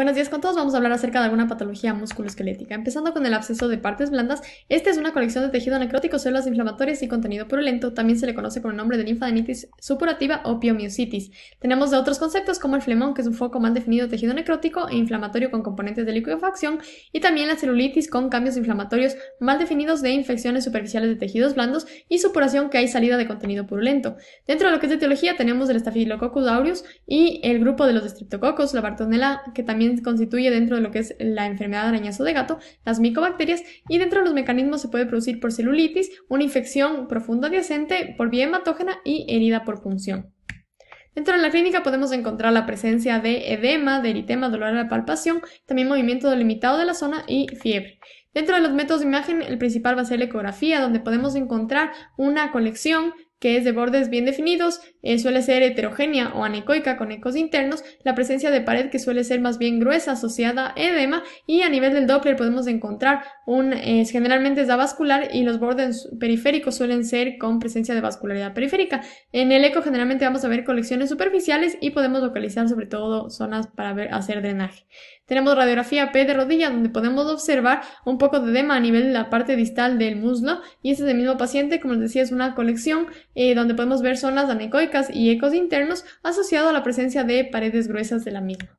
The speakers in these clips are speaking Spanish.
Buenos días con todos, vamos a hablar acerca de alguna patología musculoesquelética, empezando con el absceso de partes blandas. Esta es una colección de tejido necrótico, células inflamatorias y contenido purulento, también se le conoce con el nombre de linfadenitis supurativa o piomiositis. Tenemos de otros conceptos como el flemón, que es un foco mal definido de tejido necrótico e inflamatorio con componentes de liquefacción, y también la celulitis con cambios inflamatorios mal definidos de infecciones superficiales de tejidos blandos y supuración que hay salida de contenido purulento. Dentro de lo que es de teología tenemos el Staphylococcus aureus y el grupo de los streptococos, la bartonella, que también constituye dentro de lo que es la enfermedad de arañazo de gato, las micobacterias, y dentro de los mecanismos se puede producir por celulitis, una infección profunda adyacente, por vía hematógena y herida por función. Dentro de la clínica podemos encontrar la presencia de edema, de eritema, dolor a la palpación, también movimiento delimitado de la zona y fiebre. Dentro de los métodos de imagen, el principal va a ser la ecografía, donde podemos encontrar una colección que es de bordes bien definidos, eh, suele ser heterogénea o anecoica con ecos internos, la presencia de pared que suele ser más bien gruesa asociada a edema y a nivel del Doppler podemos encontrar un generalmente es avascular vascular y los bordes periféricos suelen ser con presencia de vascularidad periférica. En el eco generalmente vamos a ver colecciones superficiales y podemos localizar sobre todo zonas para ver, hacer drenaje. Tenemos radiografía P de rodilla donde podemos observar un poco de edema a nivel de la parte distal del muslo y este es el mismo paciente, como les decía, es una colección eh, donde podemos ver zonas anecoicas y ecos internos asociado a la presencia de paredes gruesas de la misma.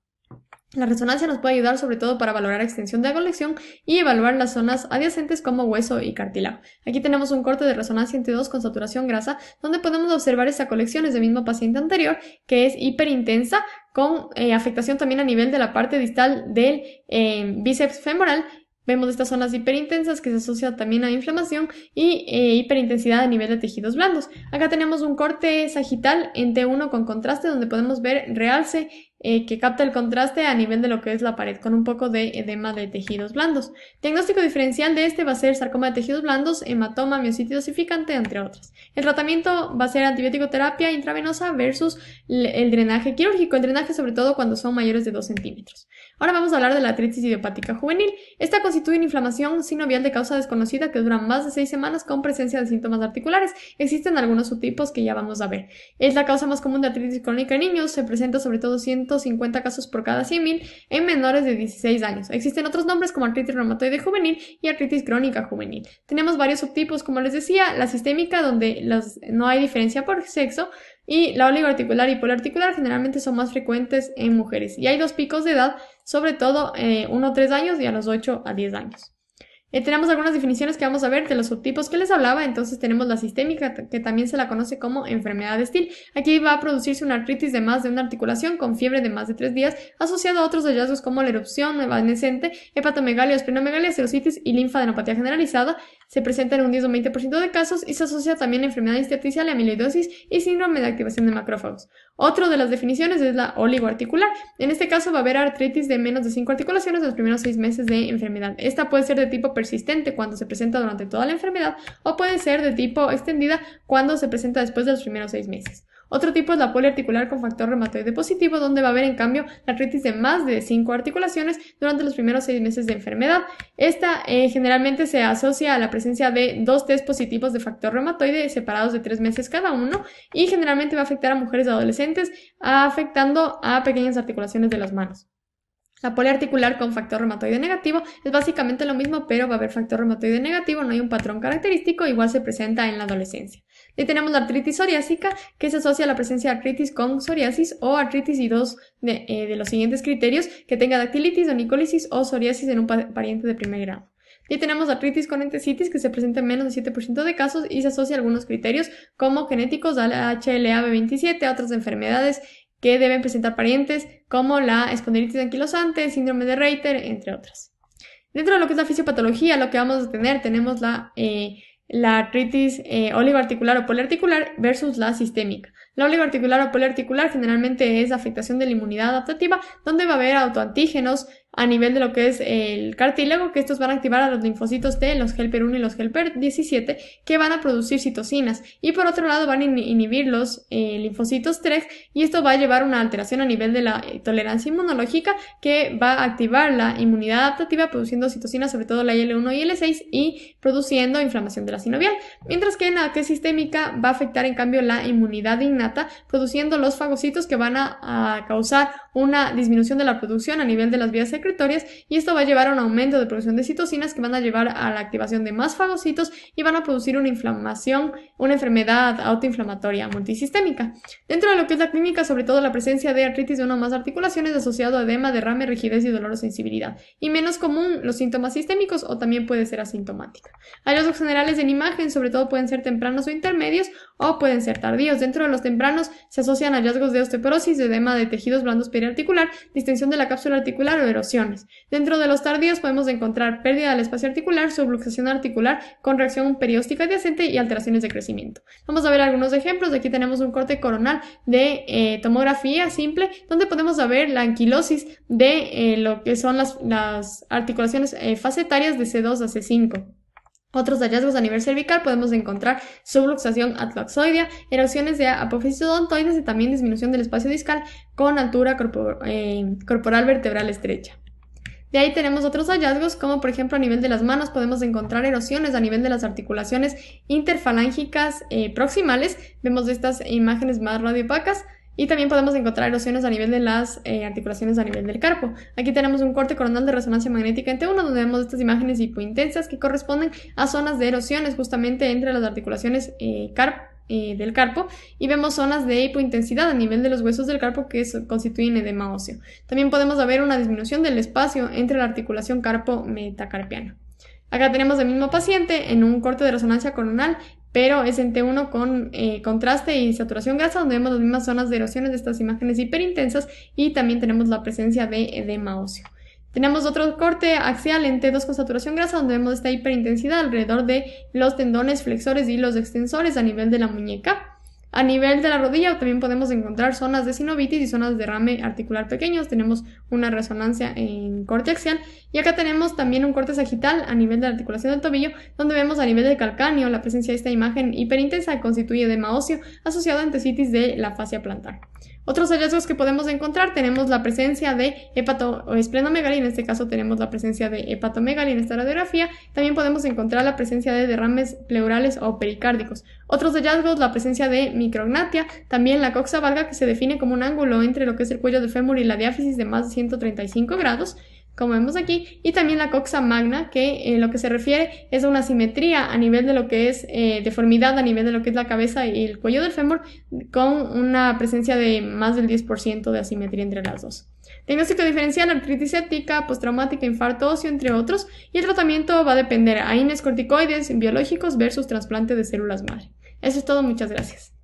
La resonancia nos puede ayudar sobre todo para valorar extensión de colección y evaluar las zonas adyacentes como hueso y cartilago. Aquí tenemos un corte de resonancia entre dos con saturación grasa, donde podemos observar esa colección es del mismo paciente anterior, que es hiperintensa, con eh, afectación también a nivel de la parte distal del eh, bíceps femoral Vemos estas zonas hiperintensas que se asocian también a inflamación y eh, hiperintensidad a nivel de tejidos blandos. Acá tenemos un corte sagital en T1 con contraste donde podemos ver realce eh, que capta el contraste a nivel de lo que es la pared con un poco de edema de tejidos blandos. Diagnóstico diferencial de este va a ser sarcoma de tejidos blandos, hematoma, miocitis dosificante, entre otras. El tratamiento va a ser antibiótico terapia intravenosa versus el drenaje quirúrgico, el drenaje sobre todo cuando son mayores de 2 centímetros. Ahora vamos a hablar de la artritis idiopática juvenil. Esta constituye una inflamación sinovial de causa desconocida que dura más de 6 semanas con presencia de síntomas articulares. Existen algunos subtipos que ya vamos a ver. Es la causa más común de artritis crónica en niños, se presenta sobre todo siendo 150 casos por cada 100.000 en menores de 16 años. Existen otros nombres como artritis reumatoide juvenil y artritis crónica juvenil. Tenemos varios subtipos, como les decía, la sistémica, donde no hay diferencia por sexo, y la oligoarticular y poliarticular generalmente son más frecuentes en mujeres. Y hay dos picos de edad, sobre todo 1 a 3 años y a los 8 a 10 años. Eh, tenemos algunas definiciones que vamos a ver de los subtipos que les hablaba, entonces tenemos la sistémica, que también se la conoce como enfermedad de estil. Aquí va a producirse una artritis de más de una articulación con fiebre de más de tres días, asociado a otros hallazgos como la erupción evanescente, hepatomegalia, esplenomegalia, cirositis y linfadenopatía generalizada, se presenta en un 10 o 20% de casos y se asocia también a enfermedad intersticial, amiloidosis y síndrome de activación de macrófagos. Otra de las definiciones es la oligoarticular. En este caso va a haber artritis de menos de 5 articulaciones en los primeros 6 meses de enfermedad. Esta puede ser de tipo persistente cuando se presenta durante toda la enfermedad o puede ser de tipo extendida cuando se presenta después de los primeros 6 meses. Otro tipo es la poliarticular con factor reumatoide positivo, donde va a haber en cambio la artritis de más de 5 articulaciones durante los primeros seis meses de enfermedad. Esta eh, generalmente se asocia a la presencia de dos test positivos de factor reumatoide separados de tres meses cada uno y generalmente va a afectar a mujeres adolescentes, afectando a pequeñas articulaciones de las manos. La poliarticular con factor reumatoide negativo es básicamente lo mismo, pero va a haber factor reumatoide negativo, no hay un patrón característico, igual se presenta en la adolescencia. Y tenemos la artritis psoriásica, que se asocia a la presencia de artritis con psoriasis o artritis y dos eh, de, los siguientes criterios, que tenga dactilitis, onicolisis o psoriasis en un pariente de primer grado. Y tenemos artritis con entesitis que se presenta en menos del 7% de casos y se asocia a algunos criterios como genéticos a la HLA-B27, a otras enfermedades que deben presentar parientes como la espondilitis anquilosante, síndrome de Reiter, entre otras. Dentro de lo que es la fisiopatología, lo que vamos a tener, tenemos la eh, la artritis eh, oligoarticular o poliarticular versus la sistémica. La oligoarticular o poliarticular generalmente es afectación de la inmunidad adaptativa, donde va a haber autoantígenos a nivel de lo que es el cartílago, que estos van a activar a los linfocitos T, los helper 1 y los helper 17, que van a producir citocinas. Y por otro lado van a inhibir los eh, linfocitos 3 y esto va a llevar a una alteración a nivel de la eh, tolerancia inmunológica que va a activar la inmunidad adaptativa produciendo citocinas, sobre todo la IL1 y IL6 y produciendo inflamación de la sinovial. Mientras que en la que sistémica va a afectar en cambio la inmunidad innata produciendo los fagocitos que van a, causar una disminución de la producción a nivel de las vías y esto va a llevar a un aumento de producción de citocinas que van a llevar a la activación de más fagocitos y van a producir una inflamación, una enfermedad autoinflamatoria multisistémica. Dentro de lo que es la clínica, sobre todo la presencia de artritis de una o más articulaciones asociado a edema, derrame, rigidez y dolor o sensibilidad. Y menos común los síntomas sistémicos o también puede ser asintomática. Hallazgos generales en imagen, sobre todo pueden ser tempranos o intermedios o pueden ser tardíos. Dentro de los tempranos se asocian hallazgos de osteoporosis, edema de tejidos blandos periarticular, distensión de la cápsula articular o erosión Dentro de los tardíos podemos encontrar pérdida del espacio articular, subluxación articular, con reacción periódica adyacente y alteraciones de crecimiento. Vamos a ver algunos ejemplos. Aquí tenemos un corte coronal de eh, tomografía simple, donde podemos ver la anquilosis de eh, lo que son las, articulaciones eh, facetarias de C2 a C5. Otros hallazgos a nivel cervical podemos encontrar subluxación atlaxoidea, erupciones de apófisis y también disminución del espacio discal con altura corporal vertebral estrecha. De ahí tenemos otros hallazgos, como por ejemplo a nivel de las manos podemos encontrar erosiones a nivel de las articulaciones interfalángicas eh, proximales. Vemos estas imágenes más radiopacas. Y también podemos encontrar erosiones a nivel de las eh, articulaciones a nivel del carpo. Aquí tenemos un corte coronal de resonancia magnética en T1, donde vemos estas imágenes hipointensas que corresponden a zonas de erosiones justamente entre las articulaciones eh, carpo eh, del carpo y vemos zonas de hipointensidad a nivel de los huesos del carpo que constituyen edema óseo. También podemos ver una disminución del espacio entre la articulación carpo-metacarpiana. Acá tenemos el mismo paciente en un corte de resonancia coronal, pero es en T1 con eh, contraste y saturación grasa, donde vemos las mismas zonas de erosiones de estas imágenes hiperintensas y también tenemos la presencia de edema óseo. Tenemos otro corte axial en T2 con saturación grasa donde vemos esta hiperintensidad alrededor de los tendones flexores y los extensores a nivel de la muñeca. A nivel de la rodilla también podemos encontrar zonas de sinovitis y zonas de derrame articular pequeños. Tenemos una resonancia en corte axial y acá tenemos también un corte sagital a nivel de la articulación del tobillo donde vemos a nivel del calcáneo la presencia de esta imagen hiperintensa que constituye de óseo asociado a entesitis de la fascia plantar. Otros hallazgos que podemos encontrar, tenemos la presencia de hepato o en este caso tenemos la presencia de hepatomegalia en esta radiografía, también podemos encontrar la presencia de derrames pleurales o pericárdicos. Otros hallazgos, la presencia de micrognatia, también la coxa valga que se define como un ángulo entre lo que es el cuello del fémur y la diáfisis de más de 135 grados, como vemos aquí, y también la coxa magna, que eh, lo que se refiere es a una simetría a nivel de lo que es eh, deformidad, a nivel de lo que es la cabeza y el cuello del fémur, con una presencia de más del 10% de asimetría entre las dos. Diagnóstico diferencial, artritis séptica, postraumática, infarto óseo, entre otros, y el tratamiento va a depender a ines corticoides biológicos versus trasplante de células madre. Eso es todo, muchas gracias.